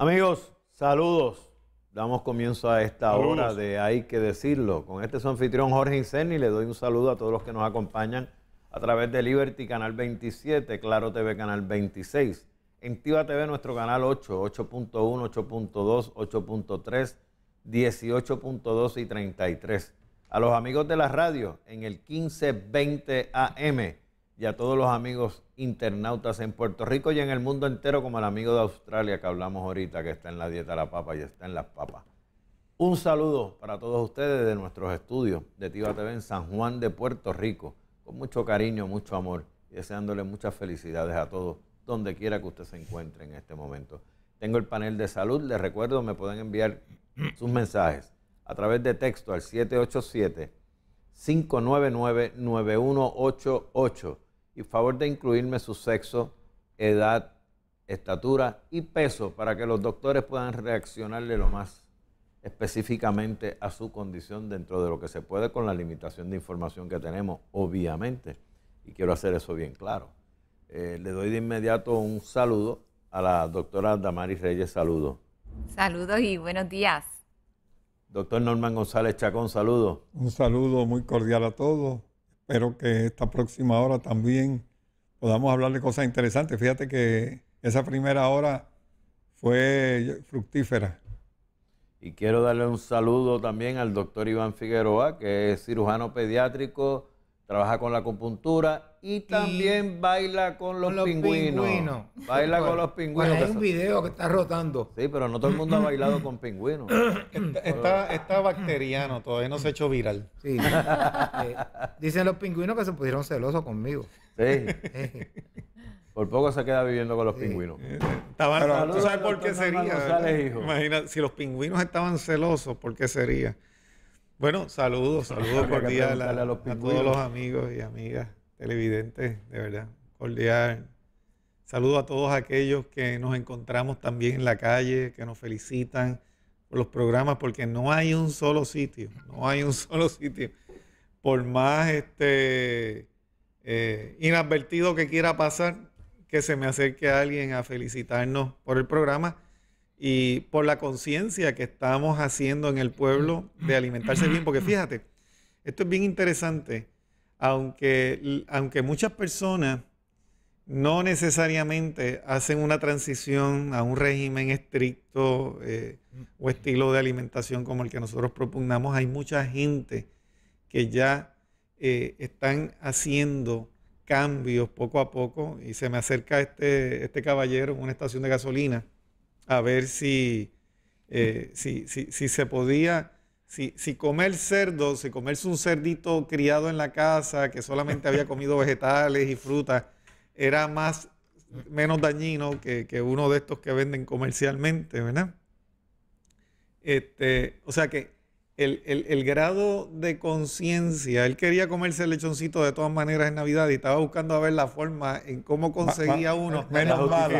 Amigos, saludos. Damos comienzo a esta hora de Hay que decirlo. Con este su anfitrión Jorge Incerni le doy un saludo a todos los que nos acompañan a través de Liberty Canal 27, Claro TV Canal 26, en Tiva TV nuestro canal 8, 8.1, 8.2, 8.3, 18.2 y 33. A los amigos de la radio en el 1520 AM y a todos los amigos internautas en Puerto Rico y en el mundo entero, como el amigo de Australia que hablamos ahorita, que está en la dieta de la papa y está en las papas. Un saludo para todos ustedes de nuestros estudios de Tiva TV en San Juan de Puerto Rico, con mucho cariño, mucho amor y deseándole muchas felicidades a todos, donde quiera que usted se encuentre en este momento. Tengo el panel de salud, les recuerdo, me pueden enviar sus mensajes a través de texto al 787 599 9188 y favor de incluirme su sexo, edad, estatura y peso para que los doctores puedan reaccionarle lo más específicamente a su condición dentro de lo que se puede con la limitación de información que tenemos, obviamente. Y quiero hacer eso bien claro. Eh, le doy de inmediato un saludo a la doctora Damaris Reyes. saludo. Saludos y buenos días. Doctor Norman González Chacón, saludo. Un saludo muy cordial a todos. Espero que esta próxima hora también podamos hablar de cosas interesantes. Fíjate que esa primera hora fue fructífera. Y quiero darle un saludo también al doctor Iván Figueroa, que es cirujano pediátrico, trabaja con la acupuntura. Y también baila con los, pingüinos. Baila con los pingüinos. hay un video que está rotando. Sí, pero no todo el mundo ha bailado con pingüinos. está, está, bacteriano, todavía no se ha hecho viral. Sí. Eh, dicen los pingüinos que se pusieron celosos conmigo. Sí. Por poco se queda viviendo con los pingüinos. Eh, eh, estaban, ¿Tú sabes por qué sería? Imagina, si los pingüinos estaban celosos, ¿por qué sería? Bueno, saludos, saludos por día a, a, todos los amigos y amigas televidentes, de verdad, cordial. Saludo a todos aquellos que nos encontramos también en la calle, que nos felicitan por los programas, porque no hay un solo sitio, no hay un solo sitio. Por más este eh, inadvertido que quiera pasar, que se me acerque a alguien a felicitarnos por el programa y por la conciencia que estamos haciendo en el pueblo de alimentarse bien, porque fíjate, esto es bien interesante aunque, aunque muchas personas no necesariamente hacen una transición a un régimen estricto eh, o estilo de alimentación como el que nosotros propugnamos, hay mucha gente que ya eh, están haciendo cambios poco a poco y se me acerca este, este caballero en una estación de gasolina a ver si, eh, si se podía si, comer cerdo, si comerse un cerdito criado en la casa que solamente había comido vegetales y frutas, era más menos dañino que, que, uno de estos que venden comercialmente, ¿verdad? Este, o sea que el, el, el grado de conciencia. Él quería comerse el lechoncito de todas maneras en Navidad y estaba buscando a ver la forma en cómo conseguía eh, uno. menos malo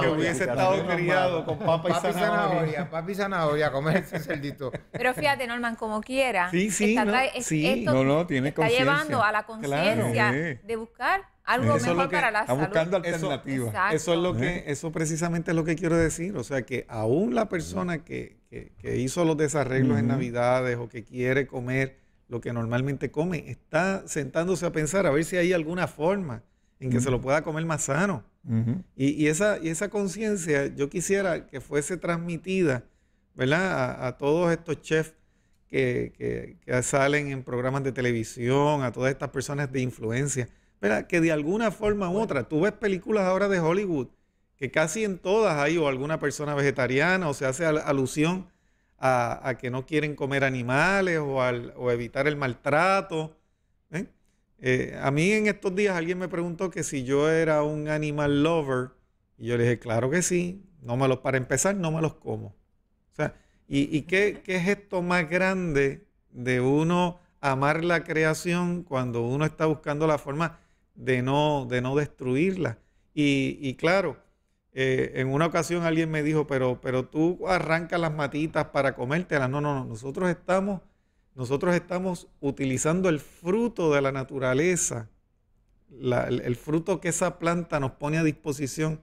que hubiese estado criado con papa y papi zanahoria. Papa y zanahoria, comerse cerdito. Pero fíjate, Norman, como quiera. Sí, sí. No, Esto Está llevando a la conciencia de buscar algo mejor para la está buscando alternativas. Eso, eso, es lo que, eso precisamente es lo que quiero decir. O sea que aún la persona que, que, hizo los desarreglos en Navidades o que quiere comer lo que normalmente come, está sentándose a pensar a ver si hay alguna forma en que se lo pueda comer más sano. y, esa, y esa conciencia yo quisiera que fuese transmitida, ¿verdad? A, todos estos chefs que, salen en programas de televisión, a todas estas personas de influencia, ¿verdad? Que de alguna forma u otra, tú ves películas ahora de Hollywood que casi en todas hay o alguna persona vegetariana o se hace alusión a, que no quieren comer animales o, evitar el maltrato. ¿eh? Eh, a mí en estos días alguien me preguntó que si yo era un animal lover y yo le dije, claro que sí, no me los, para empezar no me los como. O sea, ¿y, qué, es esto más grande de uno amar la creación cuando uno está buscando la forma de no, de no destruirla? y, y claro, eh, en una ocasión alguien me dijo, pero, pero tú arrancas las matitas para comértelas. No, no, no. Nosotros estamos, nosotros estamos utilizando el fruto de la naturaleza, el, fruto que esa planta nos pone a disposición.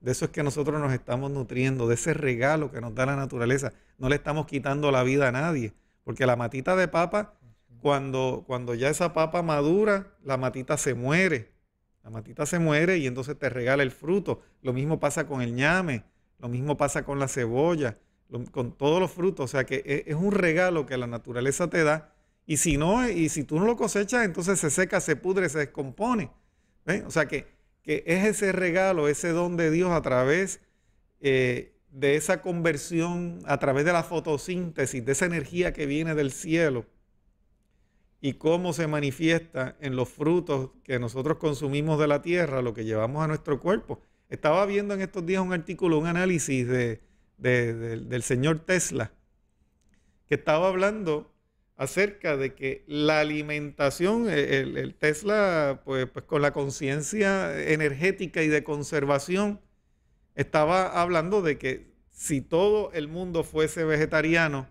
De eso es que nosotros nos estamos nutriendo, de ese regalo que nos da la naturaleza. No le estamos quitando la vida a nadie, porque la matita de papa, cuando, cuando ya esa papa madura, la matita se muere. La matita se muere y entonces te regala el fruto. Lo mismo pasa con el ñame, lo mismo pasa con la cebolla, con todos los frutos. O sea que e, es, un regalo que la naturaleza te da. Y si no, y si tú no lo cosechas, entonces se seca, se pudre, se descompone. O sea que, que, es ese regalo, ese don de Dios a través eh, de esa conversión, a través de la fotosíntesis, de esa energía que viene del cielo y cómo se manifiesta en los frutos que nosotros consumimos de la tierra, lo que llevamos a nuestro cuerpo. Estaba viendo en estos días un artículo, un análisis del señor Tesla, que estaba hablando acerca de que la alimentación, el, Tesla, pues, pues, con la conciencia energética y de conservación, estaba hablando de que si todo el mundo fuese vegetariano,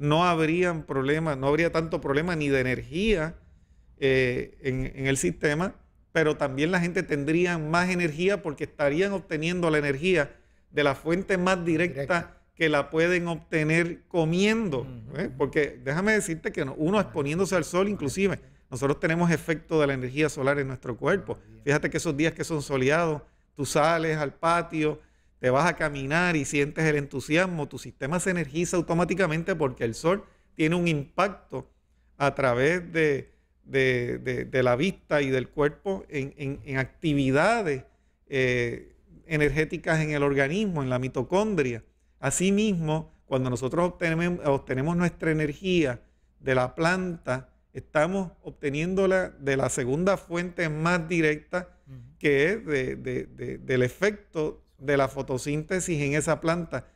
no problemas, no habría tanto problema ni de energía eh, en, el sistema, pero también la gente tendría más energía porque estarían obteniendo la energía de la fuente más directa, que la pueden obtener comiendo. ¿eh? Porque déjame decirte que uno exponiéndose al sol inclusive, nosotros tenemos efecto de la energía solar en nuestro cuerpo. Fíjate que esos días que son soleados, tú sales al patio, te vas a caminar y sientes el entusiasmo, tu sistema se energiza automáticamente porque el sol tiene un impacto a través de, la vista y del cuerpo en, actividades eh, energéticas en el organismo, en la mitocondria. Asimismo, cuando nosotros obtenemos, obtenemos nuestra energía de la planta, estamos obteniéndola de la segunda fuente más directa, que es de, del efecto de la fotosíntesis en esa planta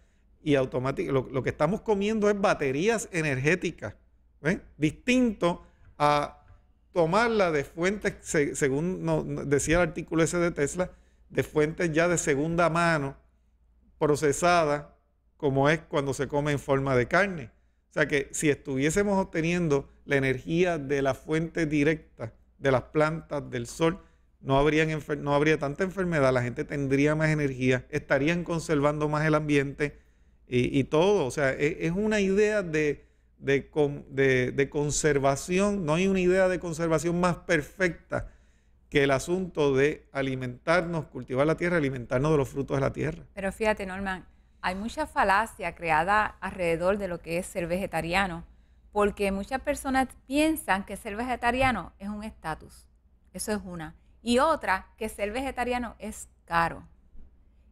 y automáticamente lo, que estamos comiendo es baterías energéticas, distinto a tomarla de fuentes, según decía el artículo ese de Tesla, de fuentes ya de segunda mano, procesada, como es cuando se come en forma de carne. O sea que si estuviésemos obteniendo la energía de la fuente directa, de las plantas, del sol, no, no habría tanta enfermedad, la gente tendría más energía, estarían conservando más el ambiente y, todo. O sea, e, es, una idea de, de, conservación, no hay una idea de conservación más perfecta que el asunto de alimentarnos, cultivar la tierra, alimentarnos de los frutos de la tierra. Pero fíjate, Norman, hay mucha falacia creada alrededor de lo que es ser vegetariano, porque muchas personas piensan que ser vegetariano es un estatus. Eso es una. Y otra, que ser vegetariano es caro.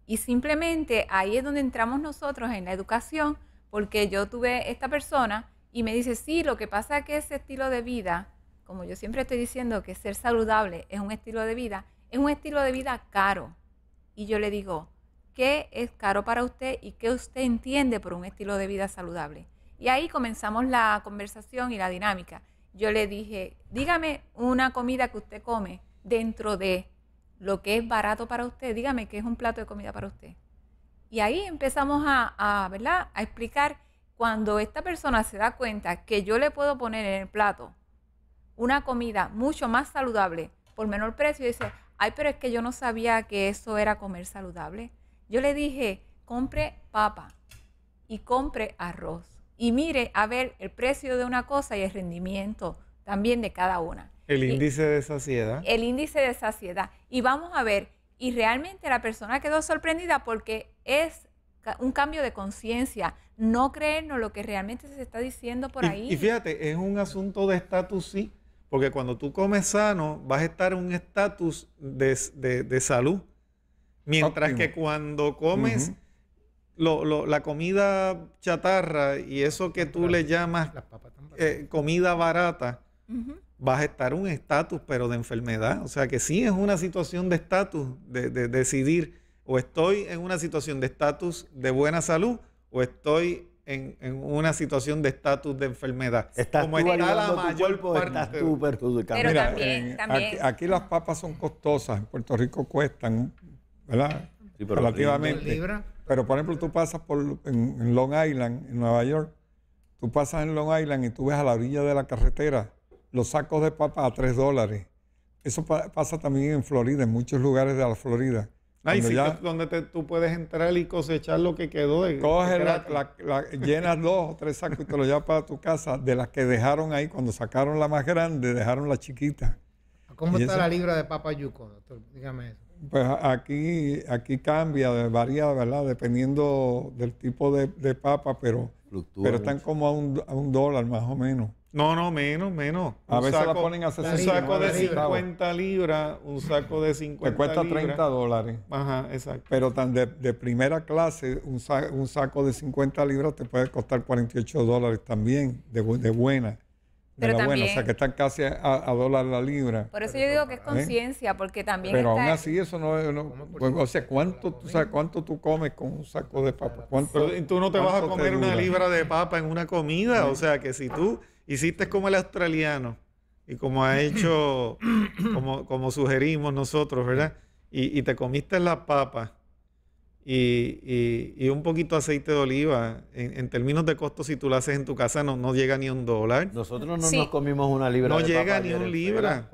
Y simplemente ahí es donde entramos nosotros en la educación, porque yo tuve esta persona y me dice, sí, lo que pasa es que ese estilo de vida, como yo siempre estoy diciendo que ser saludable es un estilo de vida, es un estilo de vida caro. Y yo le digo, ¿qué es caro para usted y qué usted entiende por un estilo de vida saludable? Y ahí comenzamos la conversación y la dinámica. Yo le dije, dígame una comida que usted come dentro de lo que es barato para usted, dígame qué es un plato de comida para usted. Y ahí empezamos a, ¿verdad? a explicar cuando esta persona se da cuenta que yo le puedo poner en el plato una comida mucho más saludable por menor precio, dice, ay, pero es que yo no sabía que eso era comer saludable. Yo le dije, compre papa y compre arroz y mire a ver el precio de una cosa y el rendimiento también de cada una. El eh, índice de saciedad. El índice de saciedad. Y vamos a ver, y realmente la persona quedó sorprendida porque es un cambio de conciencia, no creernos lo que realmente se está diciendo por ahí. Y fíjate, es un asunto de estatus, sí, porque cuando tú comes sano, vas a estar en un estatus de, salud. Mientras que cuando comes la comida chatarra y eso que tú le llamas eh, comida barata, vas a estar un estatus, pero de enfermedad. O sea que sí es una situación de estatus, de, decidir o estoy en una situación de estatus de buena salud o estoy en, una situación de estatus de enfermedad. Estás Como está la mayor cuerpo, Estás tú perjudicando. también, eh, también. Aquí, las papas son costosas, en Puerto Rico cuestan, ¿verdad? Relativamente. Pero por ejemplo, tú pasas por, en Long Island, en Nueva York, tú pasas en Long Island y tú ves a la orilla de la carretera los sacos de papa a tres dólares. Eso pasa también en Florida, en muchos lugares de la Florida. Ahí sí, donde tú puedes entrar y cosechar lo que quedó. De, la, llenas dos o tres sacos y te lo llevas para tu casa, de las que dejaron ahí cuando sacaron la más grande, dejaron la chiquita. ¿Cómo está la libra de papa yuco, doctor? Dígame eso. Pues aquí, aquí cambia, varía, ¿verdad? Dependiendo del tipo de, papa, pero, pero están como a un, a un dólar más o menos. No, no, menos, menos. A veces ponen a 60 Un saco de 50 libras, un saco de 50 Te cuesta 30 dólares. Ajá, exacto. Pero tan de, primera clase, un saco, de 50 libras te puede costar 48 dólares también, de, buena. De pero la buena, o sea que están casi a, dólar la libra. Por eso yo digo que es ¿Eh? conciencia, porque también. Pero aún así, eso no es. Pues, o sea, ¿cuánto, tú ¿cuánto tú comes con un saco de papa? tú no te vas a comer una libra de papa en una comida, o ¿Eh? sea que si tú Hiciste como el australiano y como ha hecho, como, como sugerimos nosotros, ¿verdad? Y, te comiste la papa y, un poquito de aceite de oliva. En, términos de costo, si tú lo haces en tu casa, no, no llega ni un dólar. Nosotros no nos comimos una libra. No llega ni un libra.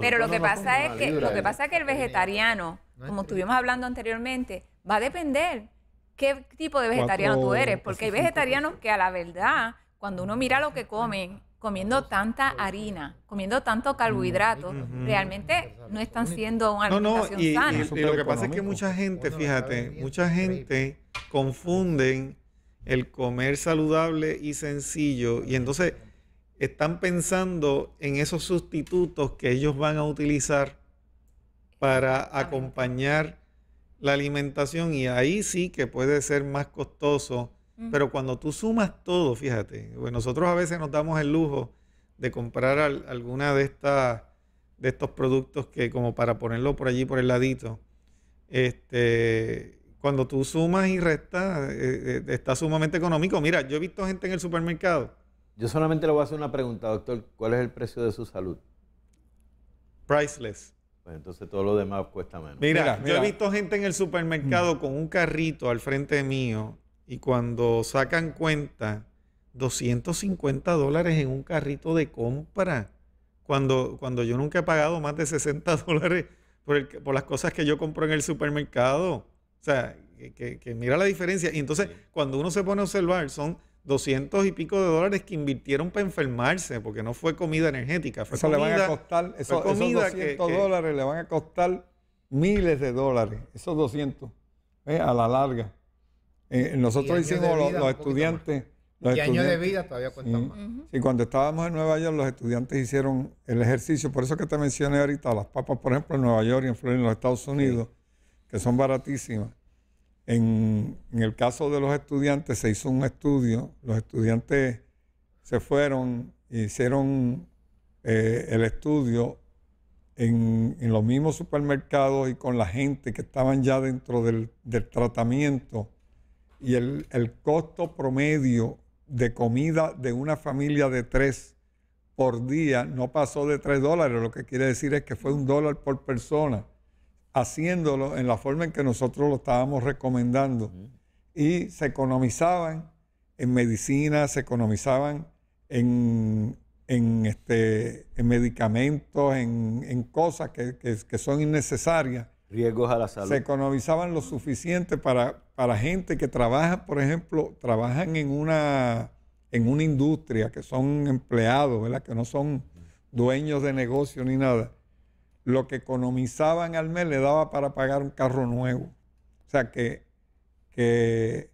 Pero lo que, pasa es que, lo que pasa que el vegetariano, como estuvimos hablando anteriormente, va a depender qué tipo de vegetariano tú eres. Porque hay vegetarianos que a la verdad cuando uno mira lo que comen, comiendo tanta harina, comiendo tanto mm, carbohidrato, realmente no están siendo una alimentación lo que pasa es que mucha gente, fíjate, mucha gente confunden el comer saludable y sencillo y entonces están pensando en esos sustitutos que ellos van a utilizar para acompañar la alimentación y ahí sí que puede ser más costoso pero cuando tú sumas todo, fíjate, pues, nosotros a veces nos damos el lujo de comprar alguna de estas de estos productos que como para ponerlo por allí por el ladito. Este, cuando tú sumas y restas, eh, eh, está sumamente económico. Mira, yo he visto gente en el supermercado. Yo solamente le voy a hacer una pregunta, doctor. ¿Cuál es el precio de su salud? Priceless. Pues entonces todo lo demás cuesta menos. Mira, yo he visto gente en el supermercado con un carrito al frente mío y cuando sacan cuenta, 250 dólares en un carrito de compra. Cuando, cuando yo nunca he pagado más de 60 dólares por, por las cosas que yo compro en el supermercado. O sea, que, mira la diferencia. Y entonces, cuando uno se pone a observar, son 200 y pico de dólares que invirtieron para enfermarse, porque no fue comida energética. eso le van a costar, esos 200 dólares le van a costar miles de dólares, esos 200, eh, a la larga. Eh, nosotros hicimos los, estudiantes. Los y de vida todavía cuentan más. cuando estábamos en Nueva York, los estudiantes hicieron el ejercicio. Por eso que te mencioné ahorita, las papas, por ejemplo, en Nueva York y en Florida, en los Estados Unidos, que son baratísimas. En, el caso de los estudiantes, se hizo un estudio. Los estudiantes se fueron, hicieron eh, el estudio en, los mismos supermercados y con la gente que estaban ya dentro del, del tratamiento y el, costo promedio de comida de una familia de tres por día no pasó de tres dólares, lo que quiere decir es que fue un dólar por persona, haciéndolo en la forma en que nosotros lo estábamos recomendando. Y se economizaban en medicina, se economizaban en, este, medicamentos, en, cosas que, son innecesarias Riesgos a salud. Se economizaban lo suficiente para, para gente que trabaja, por ejemplo, trabajan en una, en una industria, que son empleados, que no son dueños de negocio ni nada. Lo que economizaban al mes le daba para pagar un carro nuevo. O sea que, que,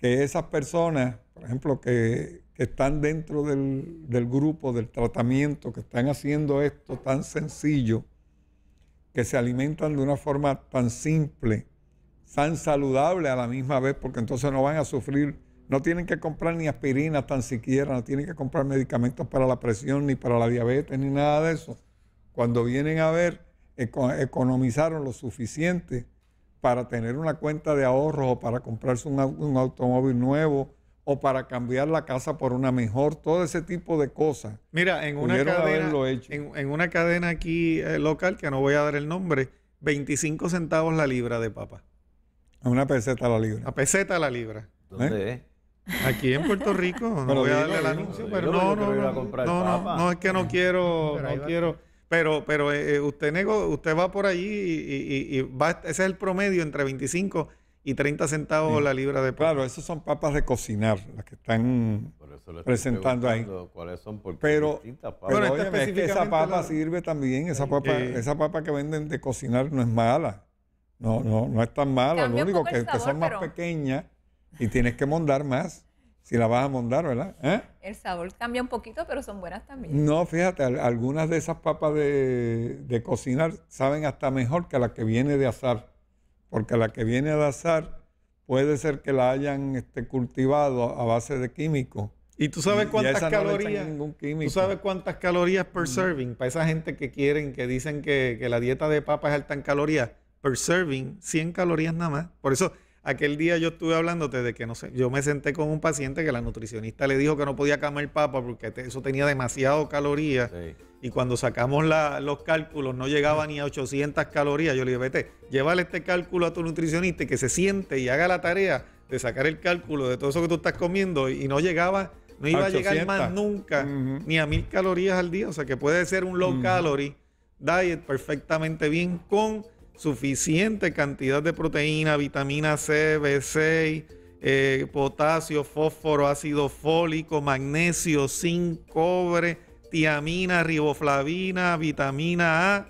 esas personas, por ejemplo, que, están dentro del, del, grupo, del tratamiento, que están haciendo esto tan sencillo, que se alimentan de una forma tan simple, tan saludable a la misma vez, porque entonces no van a sufrir, no tienen que comprar ni aspirina tan siquiera, no tienen que comprar medicamentos para la presión, ni para la diabetes, ni nada de eso. Cuando vienen a ver, economizaron lo suficiente para tener una cuenta de ahorros o para comprarse un automóvil nuevo o para cambiar la casa por una mejor, todo ese tipo de cosas. Mira, en una, cadena, En, una cadena aquí eh, local, que no voy a dar el nombre, 25 centavos la libra de papa. A una peseta la libra. A peseta la libra. ¿Dónde ¿Eh? es? Aquí en Puerto Rico, no voy a darle el anuncio, pero no, no, no, no, es que no quiero, no quiero, pero, pero eh, usted nego, usted va por allí y, va, ese es el promedio entre 25 y 30 centavos la libra de papa. Claro, esas son papas de cocinar, las que están presentando ahí. ¿Cuáles son? Porque pero, pero, esa papa sirve también, esa papa, esa papa que venden de cocinar no es mala. No, no, no es tan mala. Lo único que, son más pequeñas y tienes que mondar más. Si la vas a mondar, ¿verdad? ¿Eh? El sabor cambia un poquito, pero son buenas también. No, fíjate, algunas de esas papas de, de cocinar saben hasta mejor que la que viene de azar porque la que viene al azar puede ser que la hayan este, cultivado a base de químicos. ¿Y tú sabes cuántas calorías? ¿Tú sabes cuántas calorías per mm. serving? Para esa gente que quieren, que dicen que, la dieta de papa es alta en calorías, per serving, 100 calorías nada más. Por eso, aquel día yo estuve hablándote de que, no sé, yo me senté con un paciente que la nutricionista le dijo que no podía comer papa porque eso tenía demasiado calorías y cuando sacamos los cálculos no llegaba ni a 800 calorías. Yo le dije, vete, llévale este cálculo a tu nutricionista y que se siente y haga la tarea de sacar el cálculo de todo eso que tú estás comiendo y no llegaba, no iba a llegar más nunca ni a mil calorías al día. O sea que puede ser un low calorie diet perfectamente bien con suficiente cantidad de proteína, vitamina C, B6, eh, potasio, fósforo, ácido fólico, magnesio, zinc, cobre tiamina, riboflavina, vitamina A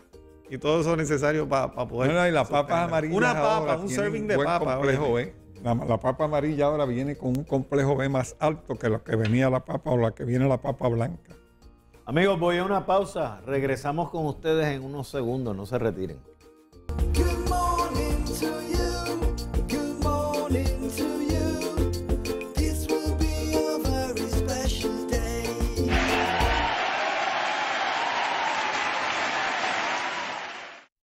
y todo eso necesario para poder. No, y la papa Una papa, un serving de papa. Complejo, B. ¿eh? La, la, papa amarilla ahora viene con un complejo B más alto que lo que venía la papa o la que viene la papa blanca. Amigos, voy a una pausa. Regresamos con ustedes en unos segundos. No se retiren.